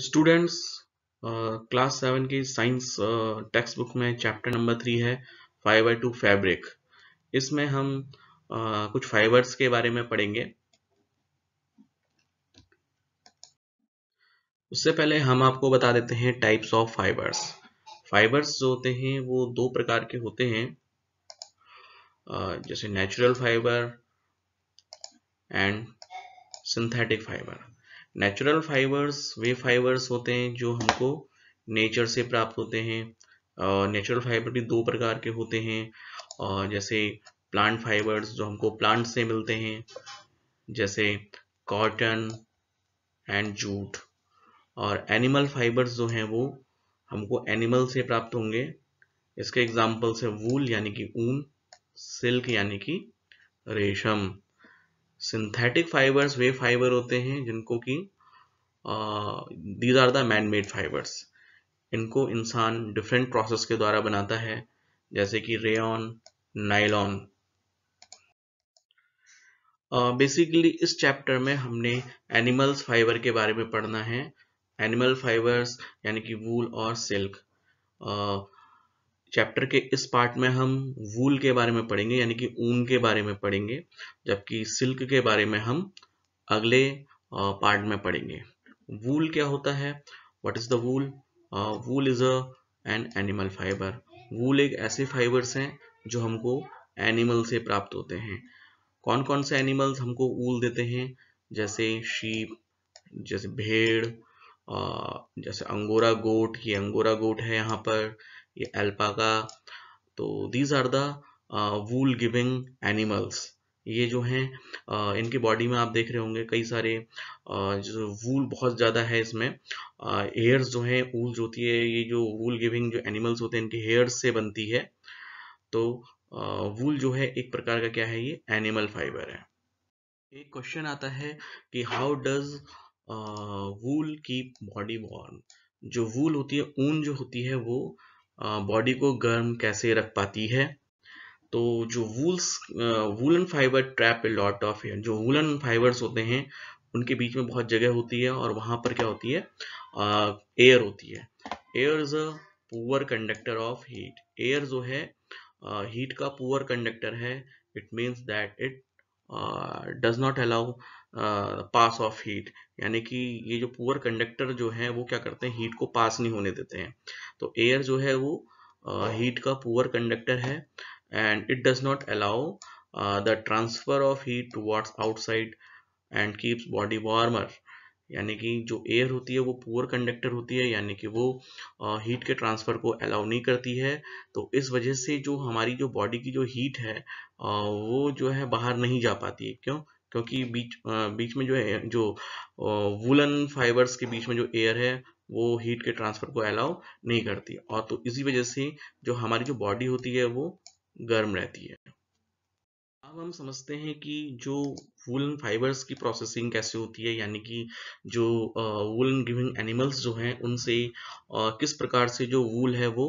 students class seven की science text book में chapter number three है फाइबर टू फैब्रिक इसमें हम uh, कुछ फाइबर्स के बारे में पढ़ेंगे उससे पहले हम आपको बता देते हैं टाइप्स ऑफ फाइबर्स फाइबर्स जो होते हैं वो दो प्रकार के होते हैं uh, जैसे natural fibre and synthetic fibre natural fibres वे फाइबर्स होते हैं जो हमको नेचर से प्राप्त होते हैं नेचुरल फाइबर भी दो प्रकार के होते हैं और जैसे प्लांट फाइबर्स जो हमको प्लांट से मिलते हैं जैसे कॉटन एंड जूट और एनिमल फाइबर्स जो हैं वो हमको एनिमल से प्राप्त होंगे इसके एग्जाम्पल्स है वूल यानी कि ऊन सिल्क यानी कि रेशम सिंथेटिक फाइबर्स वे फाइबर होते हैं जिनको कि these are the man made fibres इनको इंसान डिफरेंट प्रोसेस के द्वारा बनाता है जैसे कि रेन नाइलॉन बेसिकली इस चैप्टर में हमने एनिमल्स फाइबर के बारे में पढ़ना है एनिमल फाइबर्स यानी कि वूल और सिल्क चैप्टर के इस पार्ट में हम वूल के बारे में पढ़ेंगे यानी कि ऊन के बारे में पढ़ेंगे जबकि सिल्क के बारे में हम अगले पार्ट में पढ़ेंगे वूल क्या होता है what is the wool wool is a an animal fibre wool एक ऐसे फाइबर्स हैं जो हमको एनिमल से प्राप्त होते हैं कौन कौन से एनिमल्स हमको वूल देते हैं जैसे शीप जैसे भेड़ जैसे अंगोरा गोट ये अंगोरा गोट है यहाँ पर ये एल्पाका तो these are the wool giving animals ये जो हैं uh, इनके बॉडी में आप देख रहे होंगे कई सारे uh, जो वूल बहुत ज़्यादा है इसमें हेयर्स uh, जो हैं वूल जो होती है ये जो वूल गिविंग जो एनिमल्स होते हैं इनके हेयर्स से बनती है तो वूल जो है एक प्रकार का क्या है ये एनिमल फाइबर है एक क्वेश्चन आता है कि how does wool keep body warm जो वूल होती है ऊन जो होती है वो बॉडी को गर्म कैसे रख पाती है तो जो wools woollen fibre trap a lot of air जो वूलन फाइबर्स होते हैं उनके बीच में बहुत जगह होती है और वहां पर क्या होती है एयर होती है air is a poor conductor of heat air जो है हीट का पुअर कंडक्टर है it means that it does not allow pass of heat यानी कि ये जो पुअर कंडक्टर जो है वो क्या करते हैं हीट को पास नहीं होने देते हैं तो एयर जो है वो हीट uh, का पुअर कंडक्टर है and it does not allow the transfer of heat towards outside and keeps body warmer यानी कि जो एयर होती है वो पुअर कंडक्टर होती है यानी कि वो हीट uh, के ट्रांसफर को अलाउ नहीं करती है तो इस वजह से जो हमारी जो बॉडी की जो हीट है uh, वो जो है बाहर नहीं जा पाती है क्यों क्योंकि बीच बीच में जो है जो वुलन फाइबर्स के बीच में जो एयर है वो हीट के ट्रांसफर को अलाउ नहीं करती और तो इसी वजह से जो हमारी जो बॉडी होती है वो गर्म रहती है अब हम समझते हैं कि जो वुलन फाइबर्स की प्रोसेसिंग कैसे होती है यानी कि जो वुलन गिविंग एनिमल्स जो हैं उनसे किस प्रकार से जो वूल है वो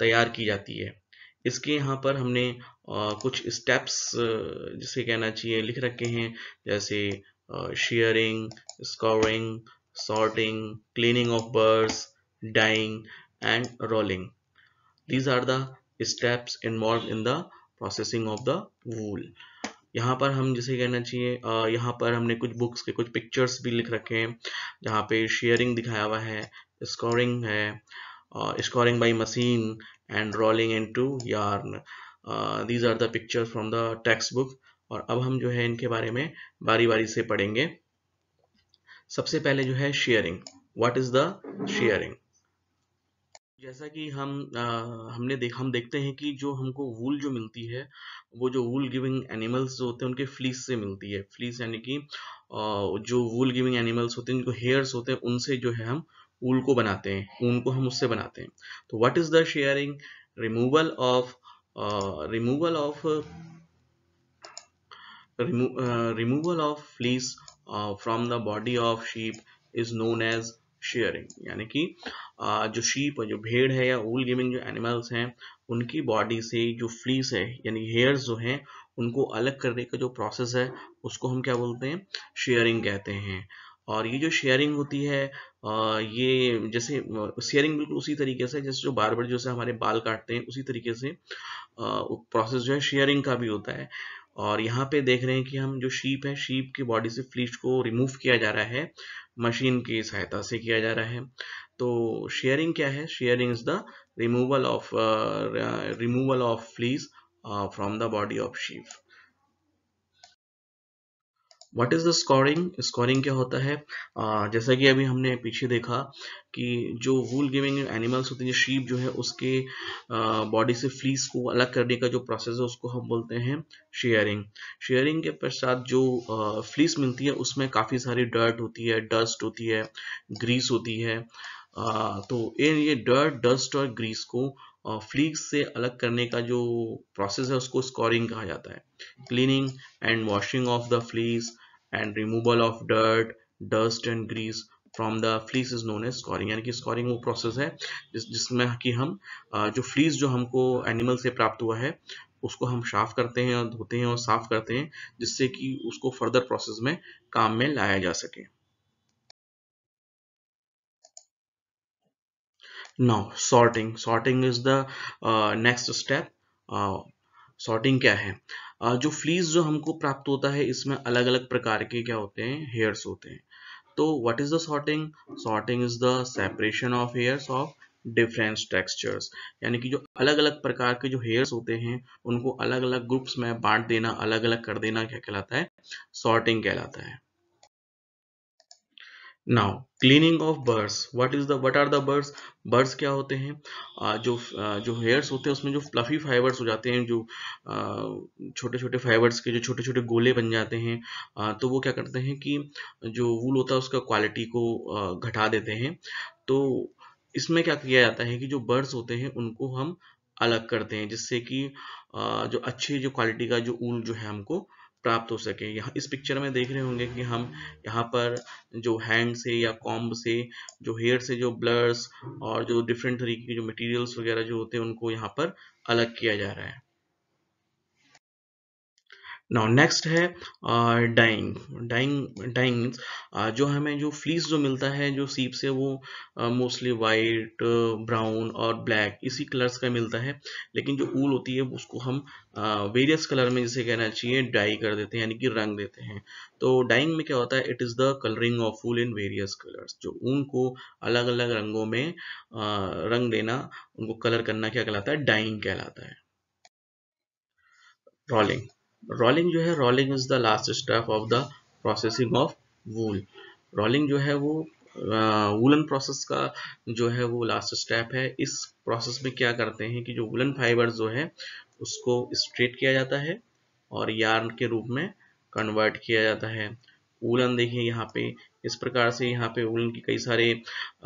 तैयार की जाती है इसके यहाँ पर हमने कुछ स्टेप्स जिसे कहना चाहिए लिख रखे हैं जैसे shearing scouring sorting cleaning of burrs dyeing and rolling these are the steps involve in the processing of the wool यहाँ पर हम जिसे कहना चाहिए यहाँ पर हमने कुछ बुक्स के कुछ पिक्चर्स भी लिख रखे हैं जहाँ पे शेयरिंग दिखाया हुआ है स्कोरिंग है scouring by machine and rolling into yarn uh, these are the pictures from the textbook और अब हम जो है इनके बारे में बारी बारी से पढ़ेंगे सबसे पहले जो है shearing what is the shearing जैसा कि हम आ, हमने देख हम देखते हैं कि जो हमको वूल जो मिलती है वो जो वूल गिविंग एनिमल्स जो होते हैं उनके फ्लीस से मिलती है फ्लीस यानी कि जो वूल गिविंग एनिमल्स होते हैं जिनको हेयर्स होते हैं उनसे जो है हम ऊल को बनाते हैं ऊन को हम उससे बनाते हैं तो what is the shearing removal of removal of removal of fleece from the body of sheep is known as shearing यानी कि uh, जो शीप जो भेड़ है या ऊल गिविंग जो एनिमल्स हैं उनकी बॉडी से जो फ्लीस है यानी हेयर्स जो हैं उनको अलग करने का जो प्रोसेस है उसको हम क्या बोलते हैं शेयरिंग कहते हैं और ये जो शेयरिंग होती है ये जैसे शेयरिंग बिल्कुल उसी तरीके से जैसे जो बार बार जैसे हमारे बाल काटते हैं उसी तरीके से प्रोसेस जो है शेयरिंग का भी होता है और यहाँ पे देख रहे हैं कि हम जो शीप है शीप की बॉडी से फ्लीच को रिमूव किया जा रहा है मशीन की सहायता से किया जा रहा है तो शेयरिंग क्या है shearing is the removal of removal of fleece from the body of sheep what is the scouring scouring क्या होता है जैसा कि अभी हमने पीछे देखा कि जो वूल गिविंग एनिमल्स होते हैं शीप जो है उसके बॉडी से फ्लीस को अलग करने का जो प्रोसेस है उसको हम बोलते हैं शेयरिंग शेयरिंग के पश्चात जो फ्लीस मिलती है उसमें काफ़ी सारी डर्ट होती है डस्ट होती है ग्रीस होती है हाँ, तो ये डर्ट डस्ट और ग्रीस को फ्लीक्स से अलग करने का जो प्रोसेस है उसको स्कोरिंग कहा जाता है cleaning and washing of the fleece and removal of dirt dust and grease from the fleece is known as scouring यानी कि स्कोरिंग वो प्रोसेस है जिस जिसमें कि हम जो फ्लीस जो हमको एनिमल से प्राप्त हुआ है उसको हम साफ करते हैं और धोते हैं और साफ करते हैं जिससे कि उसको फर्दर प्रोसेस में काम में लाया जा सके now sorting sorting is the uh, next sorting uh, क्या है uh, जो फ्लीस जो हमको प्राप्त होता है इसमें अलग अलग प्रकार के क्या होते हैं हेयर्स होते हैं तो what is the sorting sorting is the separation of hairs of different textures यानी कि जो अलग अलग प्रकार के जो हेयर्स होते हैं उनको अलग अलग ग्रुप्स में बांट देना अलग अलग कर देना क्या कहलाता है सॉर्टिंग कहलाता है now cleaning of burrs what is the what are the burrs burrs क्या होते हैं जो जो हेयर्स होते हैं उसमें जो फ्लफी फाइबर्स हो जाते हैं जो छोटे छोटे फाइबर्स के जो छोटे छोटे गोले बन जाते हैं तो वो क्या करते हैं कि जो वूल होता है उसका क्वालिटी को घटा देते हैं तो इसमें क्या किया जाता है कि जो बर्ड्स होते हैं उनको हम अलग करते हैं जिससे कि जो अच्छे जो क्वालिटी का जो ऊन जो है हमको प्राप्त हो सके यहाँ इस पिक्चर में देख रहे होंगे कि हम यहाँ पर जो हैंड से या कॉम्ब से जो हेयर से जो ब्लर्स और जो डिफरेंट तरीके के जो मटेरियल्स वगैरह जो होते हैं उनको यहाँ पर अलग किया जा रहा है नाउ नेक्स्ट है डाइंग डाइंग डाइंग जो हमें जो फ्लीस जो मिलता है जो सीप से वो मोस्टली वाइट ब्राउन और ब्लैक इसी कलर्स का मिलता है लेकिन जो ऊल होती है उसको हम वेरियस uh, कलर में जिसे कहना चाहिए डाई कर देते हैं यानी कि रंग देते हैं तो डाइंग में क्या होता है it is the colouring of wool in various colours जो ऊन को अलग अलग रंगों में uh, रंग देना उनको कलर करना क्या कहलाता है डाइंग कहलाता है रॉलिंग रोलिंग जो है rolling is the last step of the processing of wool rolling जो है वो वुलन प्रोसेस का जो है वो लास्ट स्टेप है इस प्रोसेस में क्या करते हैं कि जो वुलन फाइबर जो है उसको स्ट्रेट किया जाता है और यार्न के रूप में कन्वर्ट किया जाता है वुलन देखिए यहाँ पे इस प्रकार से यहाँ पे वुलन के कई सारे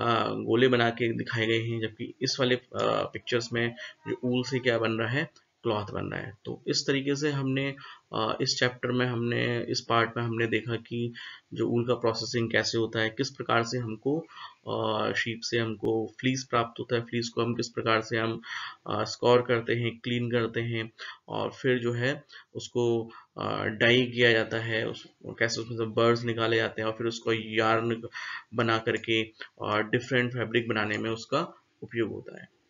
गोले बना के दिखाए गए हैं जबकि इस वाले पिक्चर्स में जो ऊल से क्या बन रहा है क्लॉथ बन रहा है तो इस तरीके से हमने इस चैप्टर में हमने इस पार्ट में हमने देखा कि जो ऊन का प्रोसेसिंग कैसे होता है किस प्रकार से हमको शीप से हमको फ्लीस प्राप्त होता है फ्लीस को हम किस प्रकार से हम स्कोर करते हैं क्लीन करते हैं और फिर जो है उसको डाई किया जाता है उस कैसे उसमें से बर्ड्स निकाले जाते हैं और फिर उसको यार्न बना करके और डिफरेंट फैब्रिक बनाने में उसका उपयोग होता है